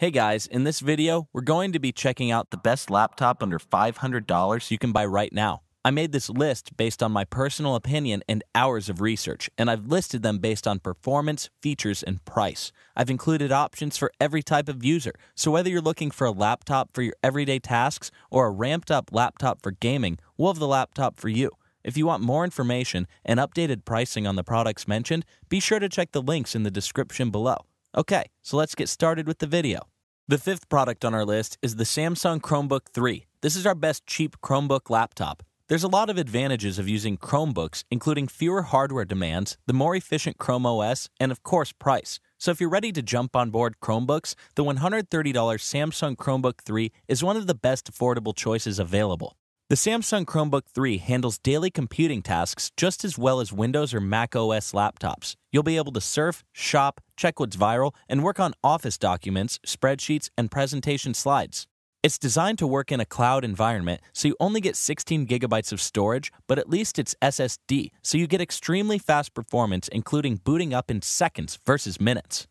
Hey guys, in this video, we're going to be checking out the best laptop under $500 you can buy right now. I made this list based on my personal opinion and hours of research, and I've listed them based on performance, features, and price. I've included options for every type of user, so whether you're looking for a laptop for your everyday tasks or a ramped up laptop for gaming, we'll have the laptop for you. If you want more information and updated pricing on the products mentioned, be sure to check the links in the description below. Okay, so let's get started with the video. The fifth product on our list is the Samsung Chromebook 3. This is our best cheap Chromebook laptop. There's a lot of advantages of using Chromebooks, including fewer hardware demands, the more efficient Chrome OS, and of course, price. So if you're ready to jump on board Chromebooks, the $130 Samsung Chromebook 3 is one of the best affordable choices available. The Samsung Chromebook 3 handles daily computing tasks just as well as Windows or Mac OS laptops. You'll be able to surf, shop, check what's viral, and work on office documents, spreadsheets, and presentation slides. It's designed to work in a cloud environment, so you only get 16 gigabytes of storage, but at least it's SSD, so you get extremely fast performance, including booting up in seconds versus minutes.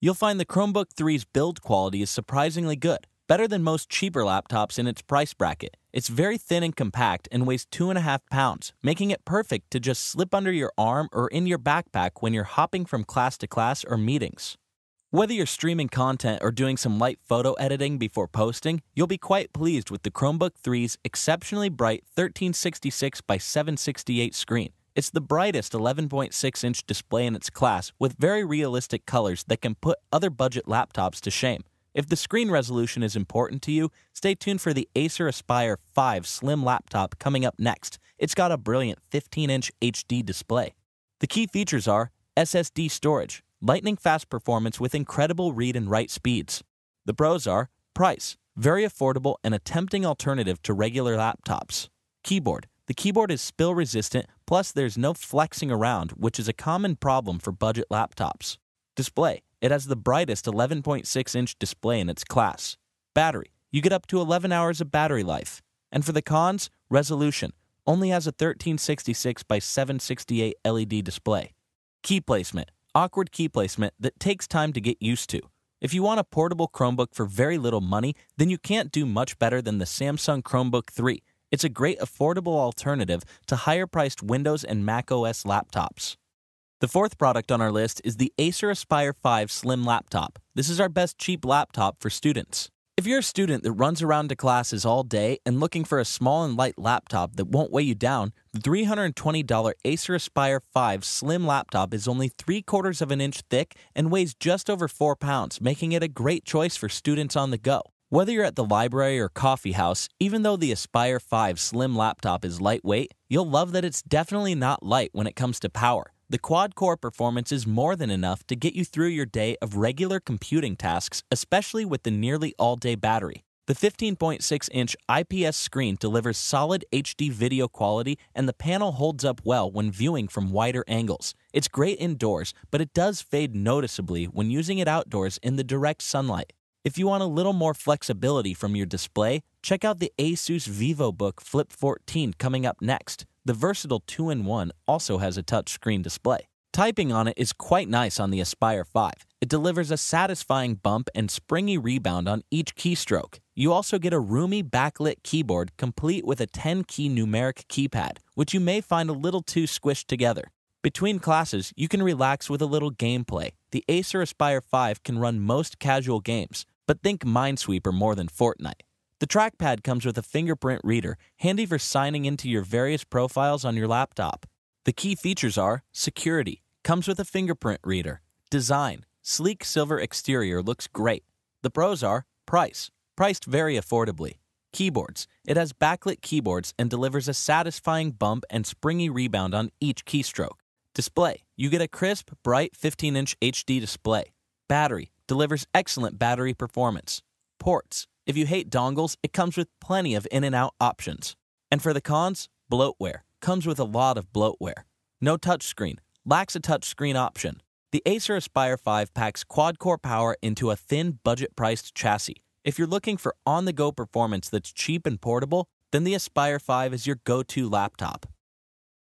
You'll find the Chromebook 3's build quality is surprisingly good better than most cheaper laptops in its price bracket. It's very thin and compact and weighs 2.5 pounds, making it perfect to just slip under your arm or in your backpack when you're hopping from class to class or meetings. Whether you're streaming content or doing some light photo editing before posting, you'll be quite pleased with the Chromebook 3's exceptionally bright 1366 by 768 screen. It's the brightest 11.6 inch display in its class with very realistic colors that can put other budget laptops to shame. If the screen resolution is important to you, stay tuned for the Acer Aspire 5 slim laptop coming up next. It's got a brilliant 15 inch HD display. The key features are SSD storage, lightning fast performance with incredible read and write speeds. The pros are price, very affordable and a tempting alternative to regular laptops. Keyboard, the keyboard is spill resistant, plus, there's no flexing around, which is a common problem for budget laptops. Display, it has the brightest 11.6 inch display in its class. Battery. You get up to 11 hours of battery life. And for the cons, resolution. Only has a 1366 by 768 LED display. Key placement. Awkward key placement that takes time to get used to. If you want a portable Chromebook for very little money, then you can't do much better than the Samsung Chromebook 3. It's a great affordable alternative to higher priced Windows and Mac OS laptops. The fourth product on our list is the Acer Aspire 5 Slim Laptop. This is our best cheap laptop for students. If you're a student that runs around to classes all day and looking for a small and light laptop that won't weigh you down, the $320 Acer Aspire 5 slim laptop is only 3 quarters of an inch thick and weighs just over 4 pounds, making it a great choice for students on the go. Whether you're at the library or coffee house, even though the Aspire 5 slim laptop is lightweight, you'll love that it's definitely not light when it comes to power the quad core performance is more than enough to get you through your day of regular computing tasks, especially with the nearly all day battery. The 15.6 inch IPS screen delivers solid HD video quality, and the panel holds up well when viewing from wider angles. It's great indoors, but it does fade noticeably when using it outdoors in the direct sunlight. If you want a little more flexibility from your display, check out the Asus VivoBook Flip 14 coming up next the versatile 2 in 1 also has a touchscreen display. Typing on it is quite nice on the Aspire 5. It delivers a satisfying bump and springy rebound on each keystroke. You also get a roomy backlit keyboard complete with a 10 key numeric keypad, which you may find a little too squished together. Between classes, you can relax with a little gameplay. The Acer Aspire 5 can run most casual games, but think Minesweeper more than Fortnite. The trackpad comes with a fingerprint reader, handy for signing into your various profiles on your laptop. The key features are security, comes with a fingerprint reader, design, sleek silver exterior looks great. The pros are price, priced very affordably. Keyboards, it has backlit keyboards and delivers a satisfying bump and springy rebound on each keystroke. Display, you get a crisp, bright 15 inch HD display. Battery, delivers excellent battery performance. Ports, if you hate dongles, it comes with plenty of in and out options. And for the cons, bloatware comes with a lot of bloatware. No touchscreen, lacks a touchscreen option. The Acer Aspire 5 packs quad core power into a thin, budget priced chassis. If you're looking for on the go performance that's cheap and portable, then the Aspire 5 is your go to laptop.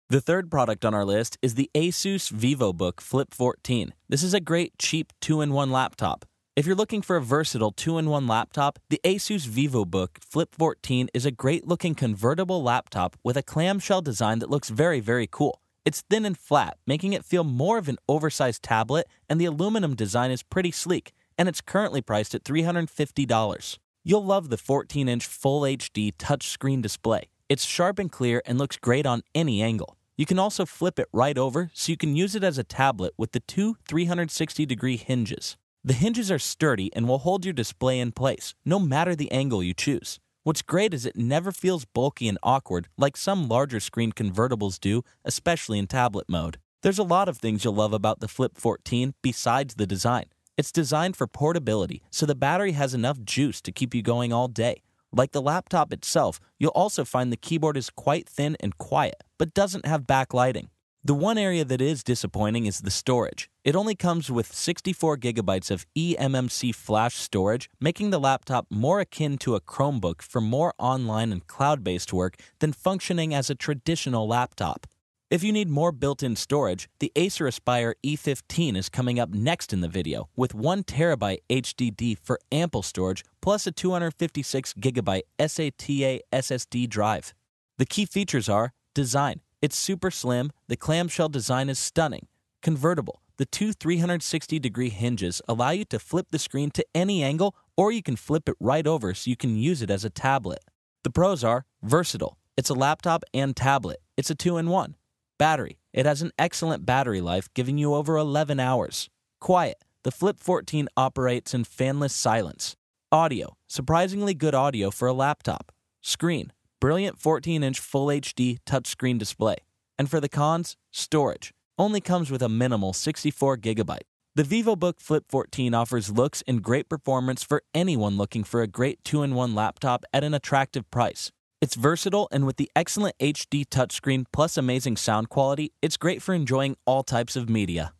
The third product on our list is the Asus VivoBook Flip 14. This is a great cheap 2 in 1 laptop. If you're looking for a versatile 2-in-1 laptop, the Asus VivoBook Flip 14 is a great-looking convertible laptop with a clamshell design that looks very, very cool. It's thin and flat, making it feel more of an oversized tablet, and the aluminum design is pretty sleek, and it's currently priced at $350. You'll love the 14-inch Full HD touchscreen display. It's sharp and clear and looks great on any angle. You can also flip it right over so you can use it as a tablet with the two 360 degree hinges. The hinges are sturdy and will hold your display in place, no matter the angle you choose. What's great is it never feels bulky and awkward like some larger screen convertibles do, especially in tablet mode. There's a lot of things you'll love about the Flip 14 besides the design. It's designed for portability, so the battery has enough juice to keep you going all day. Like the laptop itself, you'll also find the keyboard is quite thin and quiet, but doesn't have backlighting. The one area that is disappointing is the storage. It only comes with 64 gigabytes of eMMC flash storage, making the laptop more akin to a Chromebook for more online and cloud based work than functioning as a traditional laptop. If you need more built in storage, the Acer Aspire E15 is coming up next in the video with 1TB HDD for ample storage plus a 256GB SATA SSD drive. The key features are design, it's super slim, the clamshell design is stunning. Convertible, the two 360 degree hinges allow you to flip the screen to any angle, or you can flip it right over so you can use it as a tablet. The pros are versatile, it's a laptop and tablet, it's a two in one. Battery, it has an excellent battery life, giving you over 11 hours. Quiet, the Flip 14 operates in fanless silence. Audio, surprisingly good audio for a laptop. Screen, brilliant 14 inch Full HD touchscreen display. And for the cons, storage only comes with a minimal 64 gigabyte. The VivoBook Flip 14 offers looks and great performance for anyone looking for a great 2 in 1 laptop at an attractive price. It's versatile, and with the excellent HD touchscreen plus amazing sound quality, it's great for enjoying all types of media.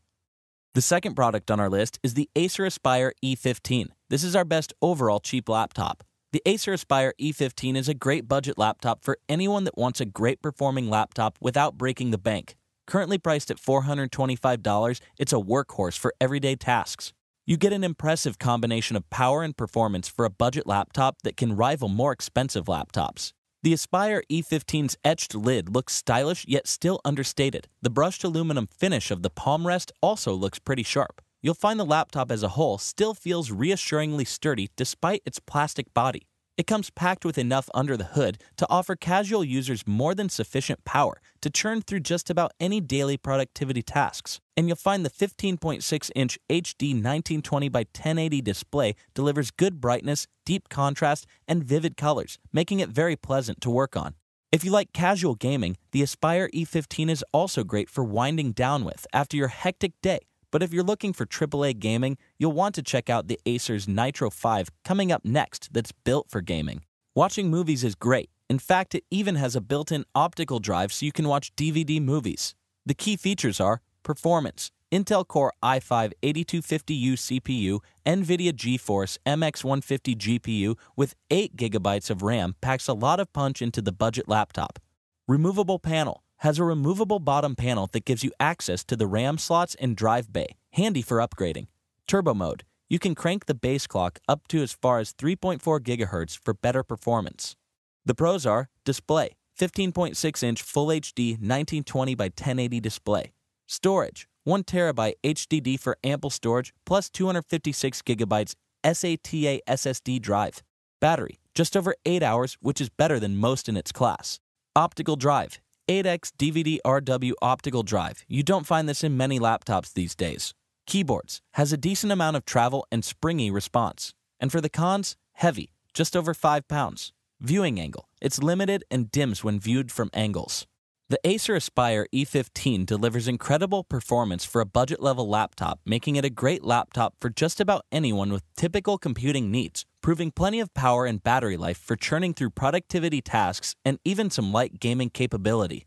The second product on our list is the Acer Aspire E15. This is our best overall cheap laptop. The Acer Aspire E15 is a great budget laptop for anyone that wants a great performing laptop without breaking the bank. Currently priced at $425, it's a workhorse for everyday tasks. You get an impressive combination of power and performance for a budget laptop that can rival more expensive laptops. The Aspire E15's etched lid looks stylish yet still understated. The brushed aluminum finish of the palm rest also looks pretty sharp you'll find the laptop as a whole still feels reassuringly sturdy despite its plastic body. It comes packed with enough under the hood to offer casual users more than sufficient power to churn through just about any daily productivity tasks. And you'll find the 15.6 inch HD 1920 by 1080 display delivers good brightness, deep contrast, and vivid colors, making it very pleasant to work on. If you like casual gaming, the Aspire E15 is also great for winding down with after your hectic day but if you're looking for AAA gaming, you'll want to check out the Acer's Nitro 5 coming up next that's built for gaming. Watching movies is great. In fact, it even has a built in optical drive so you can watch DVD movies. The key features are performance, Intel Core i5 8250U CPU, NVIDIA GeForce MX150 GPU with 8GB of RAM packs a lot of punch into the budget laptop. Removable panel, has a removable bottom panel that gives you access to the RAM slots and drive bay, handy for upgrading. Turbo mode. You can crank the base clock up to as far as 3.4 GHz for better performance. The pros are display, 15.6 inch Full HD 1920 by 1080 display, storage, 1 terabyte HDD for ample storage plus 256 gigabytes SATA SSD drive. Battery, just over 8 hours, which is better than most in its class. Optical drive, 8X DVD RW optical drive. You don't find this in many laptops these days. Keyboards. Has a decent amount of travel and springy response. And for the cons, heavy, just over 5 pounds. Viewing angle. It's limited and dims when viewed from angles. The Acer Aspire E15 delivers incredible performance for a budget level laptop, making it a great laptop for just about anyone with typical computing needs, proving plenty of power and battery life for churning through productivity tasks and even some light gaming capability.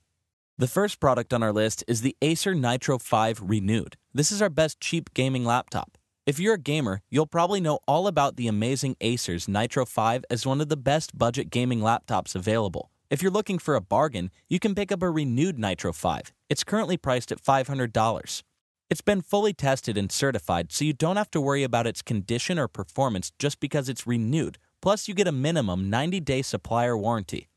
The first product on our list is the Acer Nitro 5 Renewed. This is our best cheap gaming laptop. If you're a gamer, you'll probably know all about the amazing Acer's Nitro 5 as one of the best budget gaming laptops available. If you're looking for a bargain, you can pick up a renewed Nitro 5. It's currently priced at $500. It's been fully tested and certified, so you don't have to worry about its condition or performance just because it's renewed. Plus, you get a minimum 90 day supplier warranty.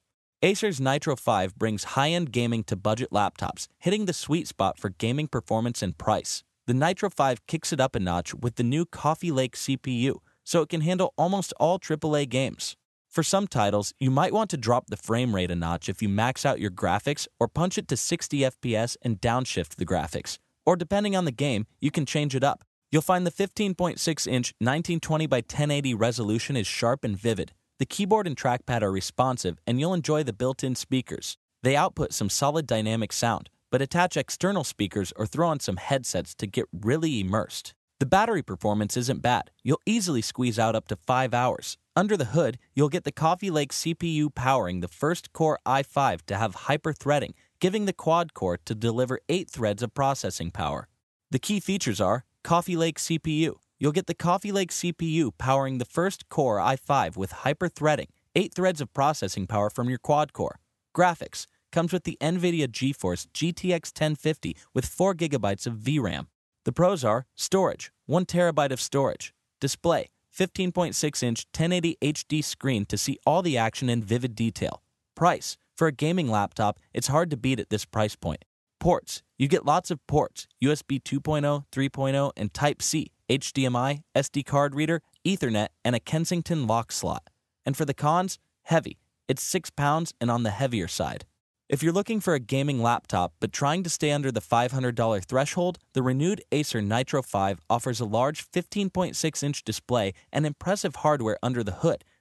Acer's Nitro 5 brings high end gaming to budget laptops, hitting the sweet spot for gaming performance and price. The Nitro 5 kicks it up a notch with the new Coffee Lake CPU, so it can handle almost all AAA games. For some titles, you might want to drop the frame rate a notch if you max out your graphics or punch it to 60 FPS and downshift the graphics. Or depending on the game, you can change it up. You'll find the 15.6 inch 1920 by 1080 resolution is sharp and vivid. The keyboard and trackpad are responsive, and you'll enjoy the built in speakers. They output some solid dynamic sound, but attach external speakers or throw on some headsets to get really immersed. The battery performance isn't bad. You'll easily squeeze out up to 5 hours. Under the hood, you'll get the Coffee Lake CPU powering the first Core i5 to have hyper threading, giving the quad core to deliver 8 threads of processing power. The key features are Coffee Lake CPU. You'll get the Coffee Lake CPU powering the first Core i5 with hyper-threading, 8 threads of processing power from your quad-core. Graphics comes with the NVIDIA GeForce GTX 1050 with 4GB of VRAM. The pros are storage, 1TB of storage, display, 15.6-inch 1080 HD screen to see all the action in vivid detail, price, for a gaming laptop, it's hard to beat at this price point. Ports. You get lots of ports USB 2.0, 3.0, and Type C, HDMI, SD card reader, Ethernet, and a Kensington lock slot. And for the cons, heavy. It's 6 pounds and on the heavier side. If you're looking for a gaming laptop but trying to stay under the $500 threshold, the renewed Acer Nitro 5 offers a large 15.6 inch display and impressive hardware under the hood